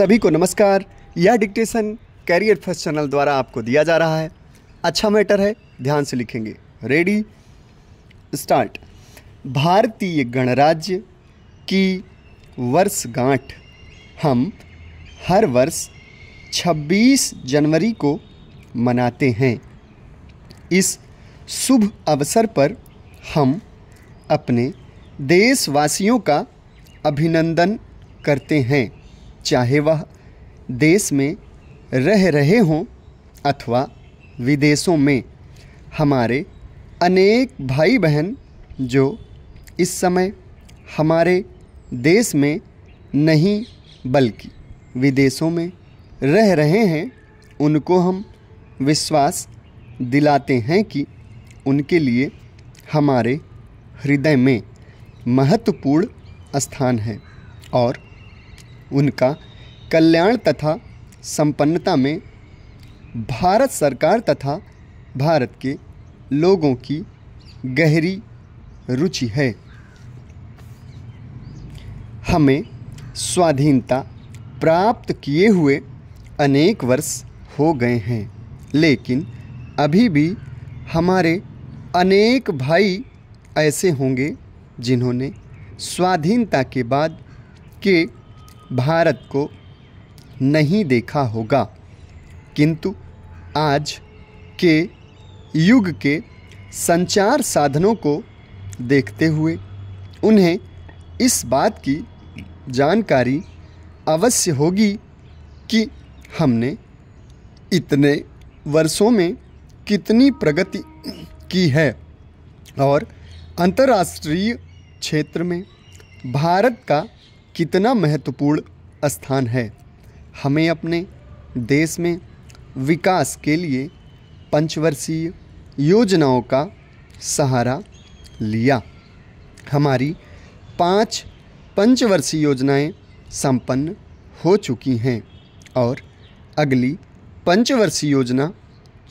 सभी को नमस्कार यह डिक्टेशन कैरियर फर्स्ट चैनल द्वारा आपको दिया जा रहा है अच्छा मैटर है ध्यान से लिखेंगे रेडी स्टार्ट भारतीय गणराज्य की वर्षगांठ हम हर वर्ष 26 जनवरी को मनाते हैं इस शुभ अवसर पर हम अपने देशवासियों का अभिनंदन करते हैं चाहे वह देश में रह रहे हों अथवा विदेशों में हमारे अनेक भाई बहन जो इस समय हमारे देश में नहीं बल्कि विदेशों में रह रहे हैं उनको हम विश्वास दिलाते हैं कि उनके लिए हमारे हृदय में महत्वपूर्ण स्थान है और उनका कल्याण तथा संपन्नता में भारत सरकार तथा भारत के लोगों की गहरी रुचि है हमें स्वाधीनता प्राप्त किए हुए अनेक वर्ष हो गए हैं लेकिन अभी भी हमारे अनेक भाई ऐसे होंगे जिन्होंने स्वाधीनता के बाद के भारत को नहीं देखा होगा किंतु आज के युग के संचार साधनों को देखते हुए उन्हें इस बात की जानकारी अवश्य होगी कि हमने इतने वर्षों में कितनी प्रगति की है और अंतर्राष्ट्रीय क्षेत्र में भारत का कितना महत्वपूर्ण स्थान है हमें अपने देश में विकास के लिए पंचवर्षीय योजनाओं का सहारा लिया हमारी पांच पंचवर्षीय योजनाएं संपन्न हो चुकी हैं और अगली पंचवर्षीय योजना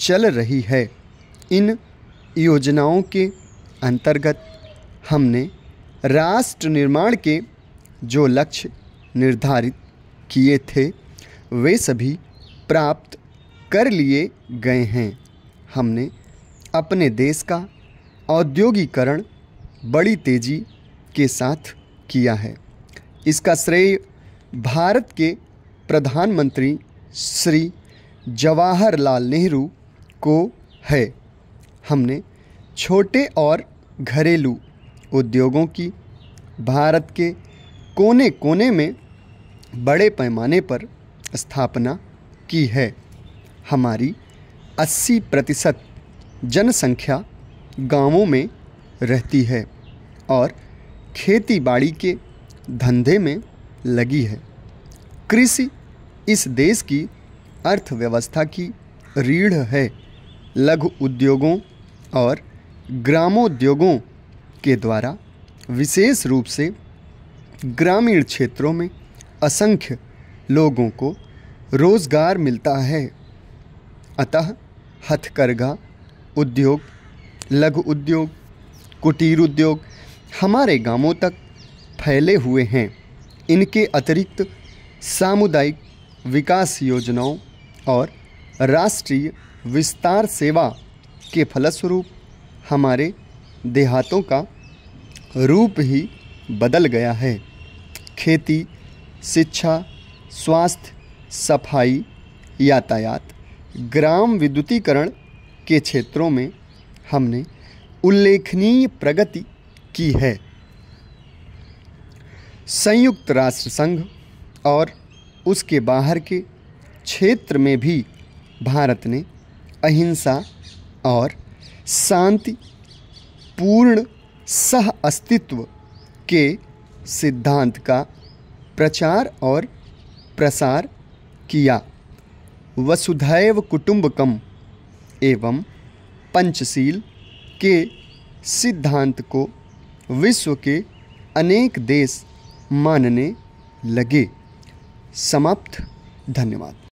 चल रही है इन योजनाओं के अंतर्गत हमने राष्ट्र निर्माण के जो लक्ष्य निर्धारित किए थे वे सभी प्राप्त कर लिए गए हैं हमने अपने देश का औद्योगिकरण बड़ी तेज़ी के साथ किया है इसका श्रेय भारत के प्रधानमंत्री श्री जवाहरलाल नेहरू को है हमने छोटे और घरेलू उद्योगों की भारत के कोने कोने में बड़े पैमाने पर स्थापना की है हमारी 80 प्रतिशत जनसंख्या गांवों में रहती है और खेती बाड़ी के धंधे में लगी है कृषि इस देश की अर्थव्यवस्था की रीढ़ है लघु उद्योगों और ग्रामोद्योगों के द्वारा विशेष रूप से ग्रामीण क्षेत्रों में असंख्य लोगों को रोज़गार मिलता है अतः हथकरघा उद्योग लघु उद्योग कुटीर उद्योग हमारे गांवों तक फैले हुए हैं इनके अतिरिक्त सामुदायिक विकास योजनाओं और राष्ट्रीय विस्तार सेवा के फलस्वरूप हमारे देहातों का रूप ही बदल गया है खेती शिक्षा स्वास्थ्य सफाई यातायात ग्राम विद्युतीकरण के क्षेत्रों में हमने उल्लेखनीय प्रगति की है संयुक्त राष्ट्र संघ और उसके बाहर के क्षेत्र में भी भारत ने अहिंसा और शांति पूर्ण सह अस्तित्व के सिद्धांत का प्रचार और प्रसार किया वसुधैव कुटुंबकम एवं पंचशील के सिद्धांत को विश्व के अनेक देश मानने लगे समाप्त धन्यवाद